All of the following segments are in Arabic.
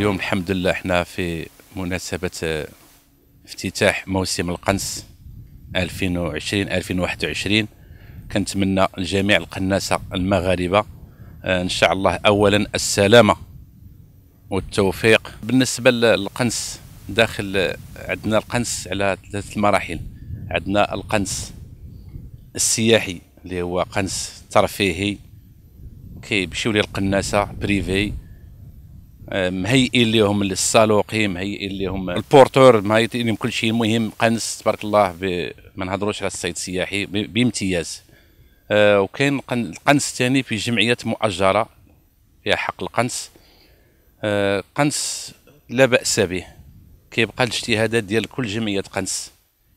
اليوم الحمد لله احنا في مناسبة آه، افتتاح موسم القنص 2020 2021 كنتمنى لجميع القناصة المغاربة آه، ان شاء الله اولا السلامة والتوفيق بالنسبة للقنص داخل آه، عندنا القنص على ثلاثة المراحل عندنا القنص السياحي اللي هو قنص ترفيهي كيمشيو ليه القناصة بريفي مهيئين لهم السالوقي مهيئين لهم البورتور مهيئين لهم كل شيء المهم قنص تبارك الله ب... ما نهضروش على الصيد السياحي بامتياز أه، وكاين القنص الثاني في جمعيه مؤجره فيها حق القنص آه قنص لا باس به كيبقى الاجتهادات ديال كل جمعيه قنص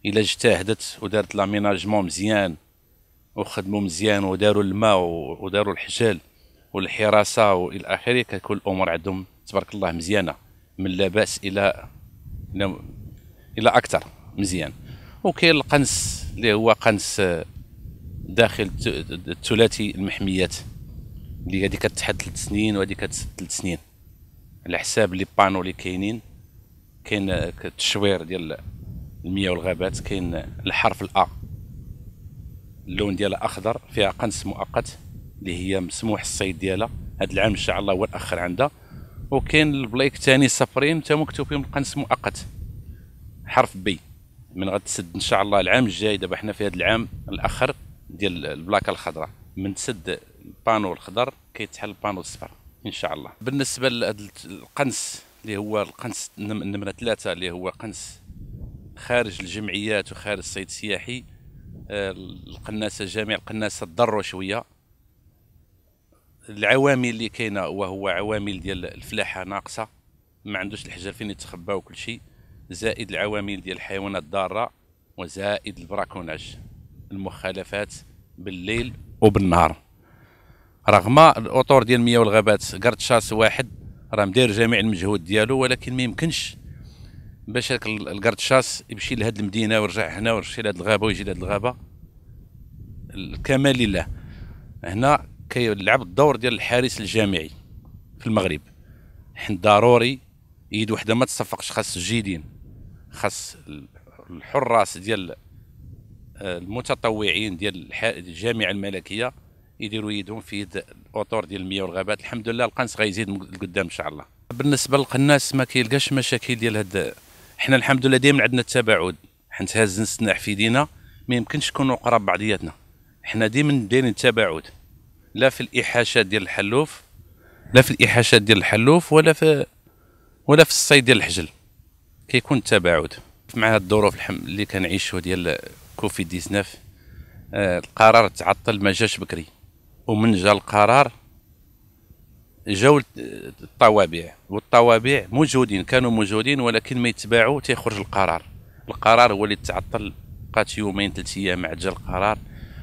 الا اجتهدت ودارت لاميناجمون مزيان وخدموا مزيان وداروا الماء وداروا الحجال والحراسه والى اخره كتكون الامور عندهم تبارك الله مزيانه من لاباس الى الى اكثر مزيان وكاين القنس اللي هو قنس آه، داخل الثلاثي المحميات اللي هذه كتحد 3 سنين وهذه كتسد 3 سنين على حساب لي بانو اللي كاينين كاين التشوير آه، ديال المياه والغابات كاين آه، الحرف الا اللون ديالها اخضر فيها قنس مؤقت اللي هي مسموح الصيد ديالها هذا العام ان شاء الله هو الاخر عندها وكاين البلايك الثاني صفرين حتى مكتوب فيهم القنص مؤقت حرف بي من غتسد ان شاء الله العام الجاي دابا حنا في هذا العام الاخر ديال البلاكه الخضراء من تسد البانو الخضر كيتحل البانو الصفر ان شاء الله بالنسبه لهذا القنص اللي هو القنص نمره ثلاثة اللي هو قنص خارج الجمعيات وخارج الصيد السياحي آه، القناصه جميع القناصه ضروا شويه العوامل اللي كاينه وهو عوامل ديال الفلاحه ناقصه ما عندوش الحجر فين يتخبى وكل شيء زائد العوامل ديال الحيوانات الضاره وزائد البراكوناج المخالفات بالليل وبالنهار رغم الاطور ديال المياه والغابات قرطشاس واحد راه مدير جميع المجهود ديالو ولكن ما يمكنش باش هاك القرطشاس يمشي لهاد المدينه ويرجع هنا ويمشي لهاد الغابه ويجي لهاد الغابه الكمال لله هنا كيلعب الدور ديال الحارس الجامعي في المغرب حين ضروري يد وحده ما تصفقش خاص الجيدين خاص الحراس ديال آه، المتطوعين ديال الجامعه الملكيه يديروا يدهم في يد الاطور ديال المياه والغابات الحمد لله القنص غيزيد لقدام ان شاء الله بالنسبه للقناص ما كيلقاش مشاكل ديال هاد حنا الحمد لله دائما عندنا التباعد حنت هازن السناح في يدينا ما يمكنش نكونوا قراب بعضياتنا حنا ديما دايرين التباعد لا في الاحاشات ديال الحلوف لا في الاحاشات ديال الحلوف ولا في ولا في الصيد ديال الحجل كيكون التباعد مع هاد الظروف الحم اللي كنعيشو ديال كوفيد 19 آه القرار تعطل ما جاش بكري ومن جا القرار جاو الطوابع والطوابع موجودين كانوا موجودين ولكن ما يتباعوا تيخرج القرار القرار هو اللي تعطل بقات يومين ثلاث ايام عاد جا القرار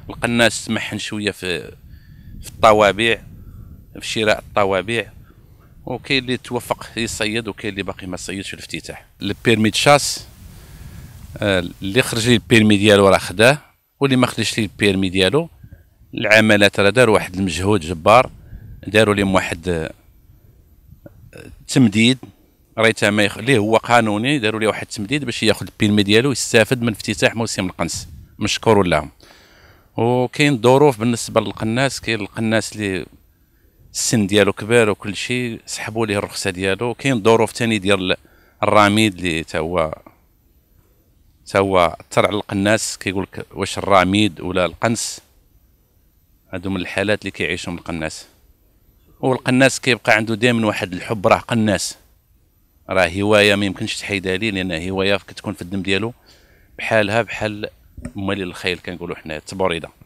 القناص تمحن شويه في في الطوابع في شراء الطوابع وكاين اللي توفق يصيد وكاين اللي باقي ما صيدش في الافتتاح البيرمي شاس آه، اللي خرج لي البيرمي ديالو راه خداه واللي ما خرجش لي البيرمي ديالو العملات راه داروا واحد المجهود جبار داروا لهم واحد آه، تمديد ريت ما يخ... هو قانوني داروا ليه واحد التمديد باش ياخذ البيرمي ديالو يستافد من افتتاح موسم القنص مشكور لهم وكاين ظروف بالنسبه للقناص كاين القناص اللي السن ديالو كبار وكل شيء سحبوا ليه الرخصه ديالو كاين ظروف ثاني ديال الرميد اللي تا هو تا هو ترع القناص كيقول لك واش الرميد ولا القنص هادو من الحالات اللي كيعيشهم القناص والقناص كيبقى عنده دائما واحد الحب راه قناص راه هوايه ما يمكنش تحيدها ليه لان هوايه كتكون في الدم ديالو بحالها بحال مالي الخيل كنقولوا حنا تبريده